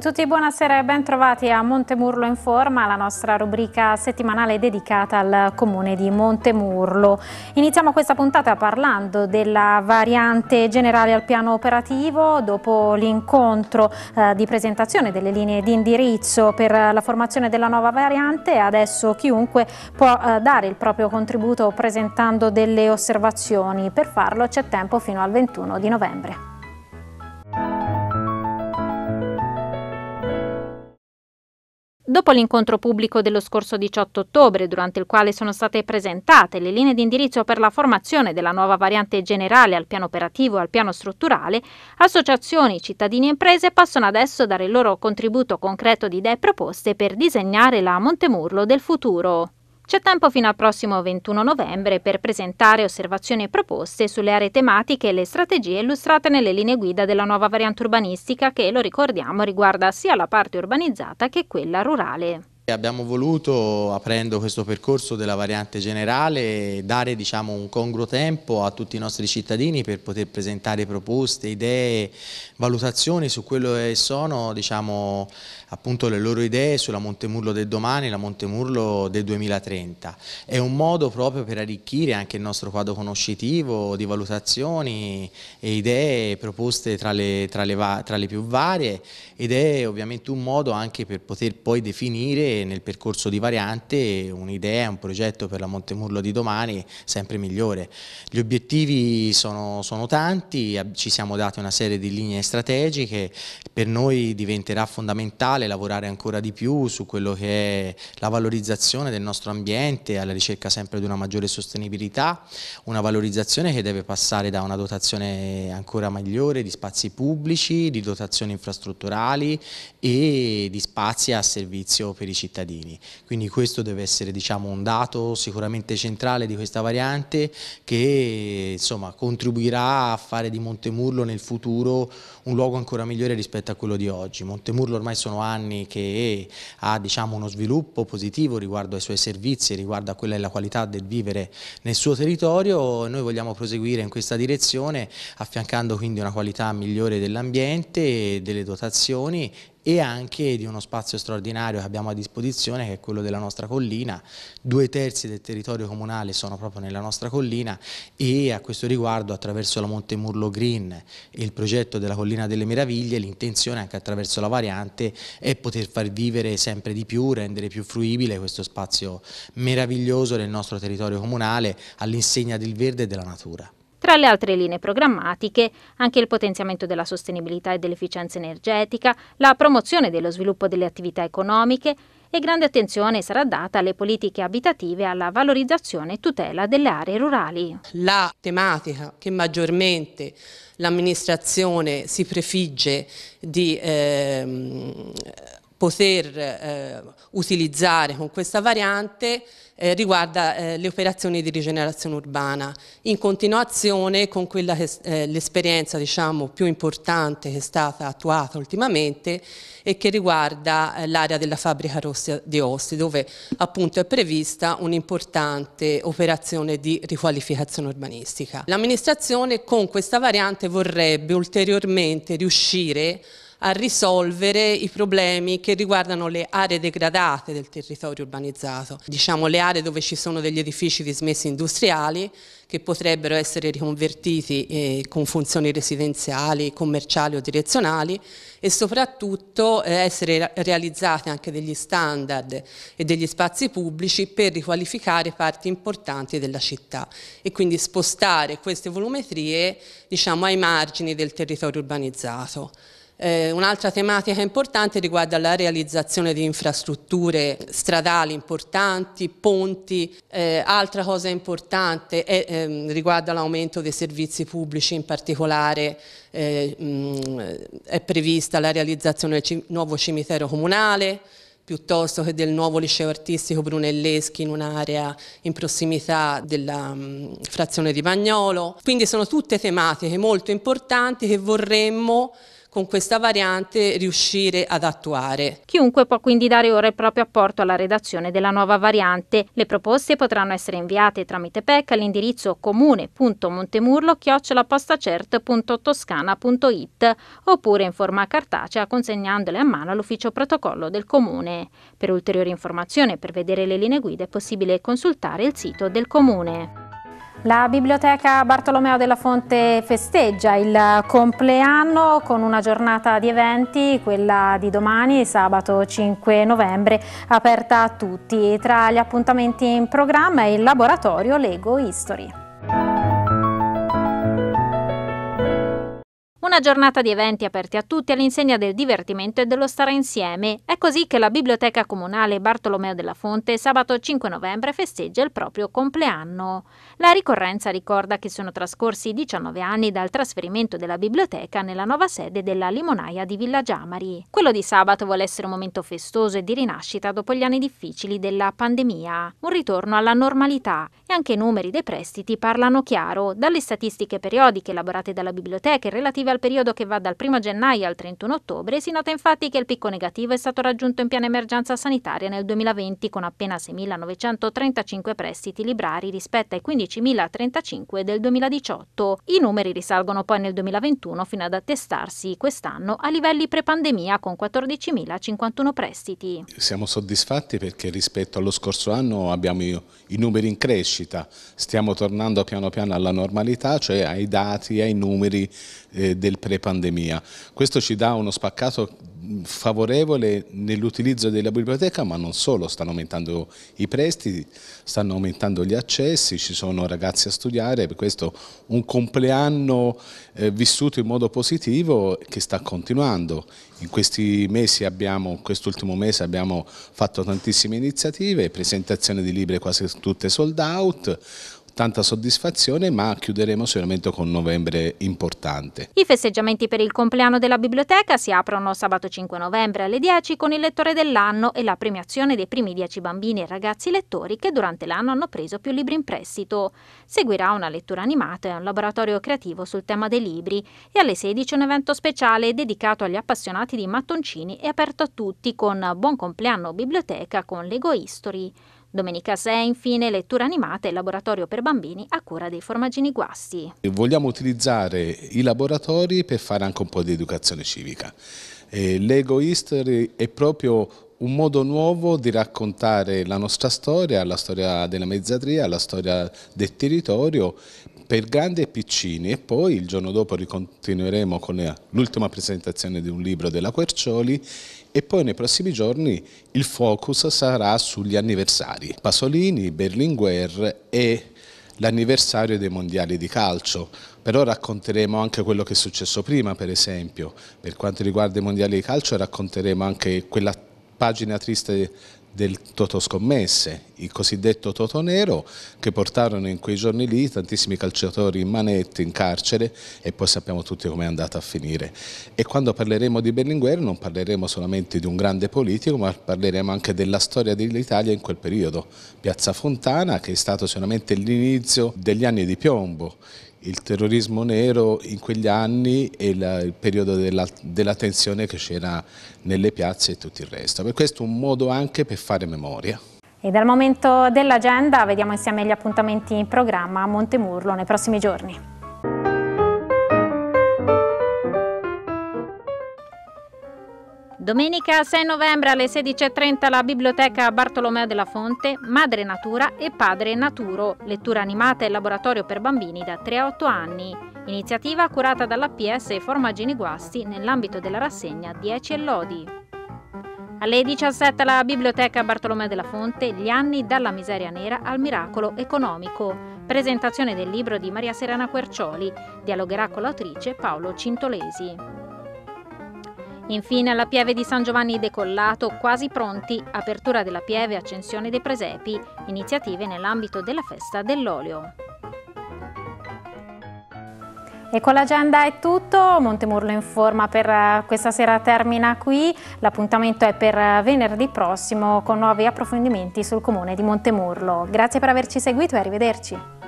voi tutti, buonasera e bentrovati a Montemurlo in Forma, la nostra rubrica settimanale dedicata al comune di Montemurlo. Iniziamo questa puntata parlando della variante generale al piano operativo dopo l'incontro eh, di presentazione delle linee di indirizzo per la formazione della nuova variante. Adesso chiunque può eh, dare il proprio contributo presentando delle osservazioni. Per farlo c'è tempo fino al 21 di novembre. Dopo l'incontro pubblico dello scorso 18 ottobre, durante il quale sono state presentate le linee di indirizzo per la formazione della nuova variante generale al piano operativo e al piano strutturale, associazioni, cittadini e imprese possono adesso dare il loro contributo concreto di idee proposte per disegnare la Montemurlo del futuro. C'è tempo fino al prossimo 21 novembre per presentare osservazioni e proposte sulle aree tematiche e le strategie illustrate nelle linee guida della nuova variante urbanistica che, lo ricordiamo, riguarda sia la parte urbanizzata che quella rurale. Abbiamo voluto, aprendo questo percorso della variante generale, dare diciamo, un congruo tempo a tutti i nostri cittadini per poter presentare proposte, idee, valutazioni su quello che sono diciamo, appunto, le loro idee sulla Montemurlo del domani, la Montemurlo del 2030. È un modo proprio per arricchire anche il nostro quadro conoscitivo di valutazioni e idee proposte tra le, tra le, tra le più varie ed è ovviamente un modo anche per poter poi definire nel percorso di variante un'idea, un progetto per la Montemurlo di domani sempre migliore. Gli obiettivi sono, sono tanti, ci siamo dati una serie di linee strategiche, per noi diventerà fondamentale lavorare ancora di più su quello che è la valorizzazione del nostro ambiente, alla ricerca sempre di una maggiore sostenibilità, una valorizzazione che deve passare da una dotazione ancora migliore di spazi pubblici, di dotazioni infrastrutturali e di spazi a servizio per i cittadini cittadini. Quindi questo deve essere diciamo, un dato sicuramente centrale di questa variante che insomma, contribuirà a fare di Montemurlo nel futuro un luogo ancora migliore rispetto a quello di oggi. Montemurlo ormai sono anni che ha diciamo, uno sviluppo positivo riguardo ai suoi servizi, riguardo a quella è la qualità del vivere nel suo territorio, noi vogliamo proseguire in questa direzione affiancando quindi una qualità migliore dell'ambiente, e delle dotazioni e anche di uno spazio straordinario che abbiamo a disposizione che è quello della nostra collina, due terzi del territorio comunale sono proprio nella nostra collina e a questo riguardo attraverso la Monte Murlo Green e il progetto della Collina delle Meraviglie l'intenzione anche attraverso la variante è poter far vivere sempre di più, rendere più fruibile questo spazio meraviglioso del nostro territorio comunale all'insegna del verde e della natura. Tra le altre linee programmatiche anche il potenziamento della sostenibilità e dell'efficienza energetica, la promozione dello sviluppo delle attività economiche e grande attenzione sarà data alle politiche abitative alla valorizzazione e tutela delle aree rurali. La tematica che maggiormente l'amministrazione si prefigge di ehm, poter eh, utilizzare con questa variante è eh, riguarda eh, le operazioni di rigenerazione urbana, in continuazione con quella che eh, l'esperienza diciamo, più importante che è stata attuata ultimamente e che riguarda eh, l'area della fabbrica rossa di Osti, dove appunto è prevista un'importante operazione di riqualificazione urbanistica. L'amministrazione con questa variante vorrebbe ulteriormente riuscire a a risolvere i problemi che riguardano le aree degradate del territorio urbanizzato, diciamo le aree dove ci sono degli edifici dismessi industriali che potrebbero essere riconvertiti eh, con funzioni residenziali, commerciali o direzionali e soprattutto eh, essere realizzati anche degli standard e degli spazi pubblici per riqualificare parti importanti della città e quindi spostare queste volumetrie diciamo, ai margini del territorio urbanizzato. Eh, un'altra tematica importante riguarda la realizzazione di infrastrutture stradali importanti, ponti. Eh, altra cosa importante è, ehm, riguarda l'aumento dei servizi pubblici, in particolare eh, mh, è prevista la realizzazione del nuovo cimitero comunale, piuttosto che del nuovo liceo artistico Brunelleschi in un'area in prossimità della mh, frazione di Bagnolo. Quindi sono tutte tematiche molto importanti che vorremmo con questa variante riuscire ad attuare. Chiunque può quindi dare ora il proprio apporto alla redazione della nuova variante. Le proposte potranno essere inviate tramite PEC all'indirizzo comune.montemurlo-postacert.toscana.it oppure in forma cartacea consegnandole a mano all'ufficio protocollo del comune. Per ulteriori informazioni e per vedere le linee guida è possibile consultare il sito del comune. La Biblioteca Bartolomeo della Fonte festeggia il compleanno con una giornata di eventi, quella di domani, sabato 5 novembre, aperta a tutti. Tra gli appuntamenti in programma è il laboratorio Lego History. giornata di eventi aperti a tutti all'insegna del divertimento e dello stare insieme. È così che la Biblioteca Comunale Bartolomeo della Fonte sabato 5 novembre festeggia il proprio compleanno. La ricorrenza ricorda che sono trascorsi 19 anni dal trasferimento della biblioteca nella nuova sede della Limonaia di Villa Giamari. Quello di sabato vuole essere un momento festoso e di rinascita dopo gli anni difficili della pandemia, un ritorno alla normalità e anche i numeri dei prestiti parlano chiaro. Dalle statistiche periodiche elaborate dalla biblioteca relative al periodo periodo che va dal 1 gennaio al 31 ottobre, si nota infatti che il picco negativo è stato raggiunto in piena emergenza sanitaria nel 2020 con appena 6.935 prestiti librari rispetto ai 15.035 del 2018. I numeri risalgono poi nel 2021 fino ad attestarsi quest'anno a livelli pre-pandemia con 14.051 prestiti. Siamo soddisfatti perché rispetto allo scorso anno abbiamo i numeri in crescita, stiamo tornando piano piano alla normalità, cioè ai dati, ai numeri eh, del del pre-pandemia. Questo ci dà uno spaccato favorevole nell'utilizzo della biblioteca, ma non solo, stanno aumentando i prestiti, stanno aumentando gli accessi, ci sono ragazzi a studiare, per questo un compleanno eh, vissuto in modo positivo che sta continuando. In questi mesi abbiamo, quest'ultimo mese abbiamo fatto tantissime iniziative, presentazioni di libri quasi tutte sold out, tanta soddisfazione, ma chiuderemo sicuramente con un novembre importante. I festeggiamenti per il compleanno della biblioteca si aprono sabato 5 novembre alle 10 con il lettore dell'anno e la premiazione dei primi 10 bambini e ragazzi lettori che durante l'anno hanno preso più libri in prestito. Seguirà una lettura animata e un laboratorio creativo sul tema dei libri e alle 16 un evento speciale dedicato agli appassionati di mattoncini e aperto a tutti con Buon compleanno biblioteca con Lego History. Domenica 6 infine lettura animata e laboratorio per bambini a cura dei formaggini guasti. Vogliamo utilizzare i laboratori per fare anche un po' di educazione civica. L'Ego History è proprio un modo nuovo di raccontare la nostra storia, la storia della mezzatria, la storia del territorio, per grandi e piccini e poi il giorno dopo ricontinueremo con l'ultima presentazione di un libro della Quercioli e poi nei prossimi giorni il focus sarà sugli anniversari, Pasolini, Berlinguer e l'anniversario dei mondiali di calcio, però racconteremo anche quello che è successo prima per esempio, per quanto riguarda i mondiali di calcio racconteremo anche quella pagina triste del Totoscommesse, il cosiddetto Toto Nero, che portarono in quei giorni lì tantissimi calciatori in manette, in carcere e poi sappiamo tutti come è andata a finire. E quando parleremo di Berlinguer non parleremo solamente di un grande politico, ma parleremo anche della storia dell'Italia in quel periodo. Piazza Fontana, che è stato sicuramente l'inizio degli anni di piombo, il terrorismo nero in quegli anni e la, il periodo della, della tensione che c'era nelle piazze e tutto il resto. Per questo un modo anche per fare memoria. E dal momento dell'agenda vediamo insieme gli appuntamenti in programma a Montemurlo nei prossimi giorni. Domenica 6 novembre alle 16.30 alla Biblioteca Bartolomeo della Fonte, Madre Natura e Padre Naturo, lettura animata e laboratorio per bambini da 3 a 8 anni. Iniziativa curata dall'APS e Formaggini Guasti nell'ambito della rassegna 10 e Lodi. Alle 17 alla Biblioteca Bartolomeo della Fonte, Gli anni dalla miseria nera al miracolo economico. Presentazione del libro di Maria Serena Quercioli. Dialogherà con l'autrice Paolo Cintolesi. Infine alla Pieve di San Giovanni Decollato, quasi pronti, apertura della Pieve, accensione dei presepi, iniziative nell'ambito della festa dell'olio. E con l'agenda è tutto, Montemurlo in forma per eh, questa sera termina qui, l'appuntamento è per eh, venerdì prossimo con nuovi approfondimenti sul comune di Montemurlo. Grazie per averci seguito e arrivederci.